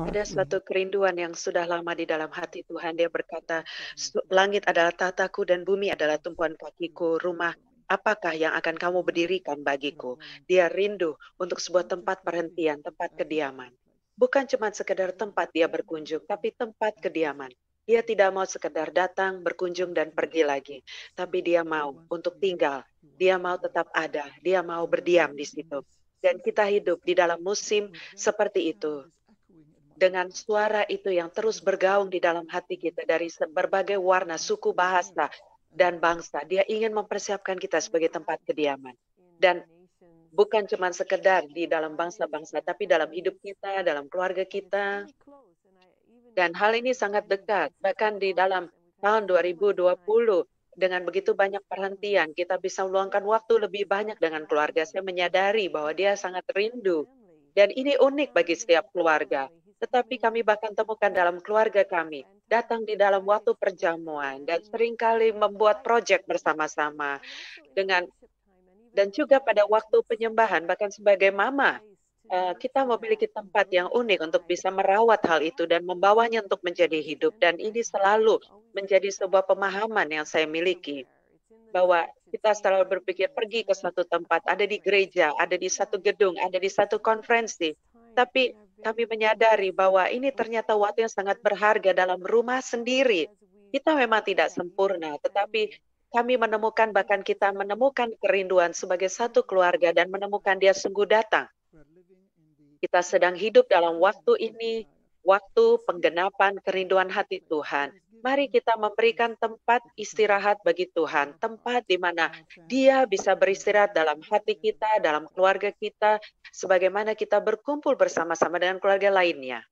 Ada suatu kerinduan yang sudah lama di dalam hati Tuhan. Dia berkata, langit adalah tataku dan bumi adalah tumpuan kakiku, rumah apakah yang akan kamu berdirikan bagiku? Dia rindu untuk sebuah tempat perhentian, tempat kediaman. Bukan cuma sekedar tempat dia berkunjung, tapi tempat kediaman. Dia tidak mau sekedar datang, berkunjung, dan pergi lagi. Tapi dia mau untuk tinggal. Dia mau tetap ada. Dia mau berdiam di situ dan kita hidup di dalam musim seperti itu. Dengan suara itu yang terus bergaung di dalam hati kita dari berbagai warna, suku, bahasa, dan bangsa. Dia ingin mempersiapkan kita sebagai tempat kediaman. Dan bukan cuma sekedar di dalam bangsa-bangsa, tapi dalam hidup kita, dalam keluarga kita. Dan hal ini sangat dekat. Bahkan di dalam tahun 2020, dengan begitu banyak perhentian, kita bisa meluangkan waktu lebih banyak dengan keluarga. Saya menyadari bahwa dia sangat rindu. Dan ini unik bagi setiap keluarga. Tetapi kami bahkan temukan dalam keluarga kami, datang di dalam waktu perjamuan, dan seringkali membuat proyek bersama-sama dengan dan juga pada waktu penyembahan, bahkan sebagai mama, Eh, kita memiliki tempat yang unik untuk bisa merawat hal itu dan membawanya untuk menjadi hidup. Dan ini selalu menjadi sebuah pemahaman yang saya miliki bahwa kita selalu berpikir pergi ke satu tempat, ada di gereja, ada di satu gedung, ada di satu konferensi. Tapi kami menyadari bahwa ini ternyata waktu yang sangat berharga dalam rumah sendiri. Kita memang tidak sempurna, tetapi kami menemukan bahkan kita menemukan kerinduan sebagai satu keluarga dan menemukan dia sungguh datang kita sedang hidup dalam waktu ini, waktu penggenapan kerinduan hati Tuhan. Mari kita memberikan tempat istirahat bagi Tuhan, tempat di mana Dia bisa beristirahat dalam hati kita, dalam keluarga kita, sebagaimana kita berkumpul bersama-sama dengan keluarga lainnya.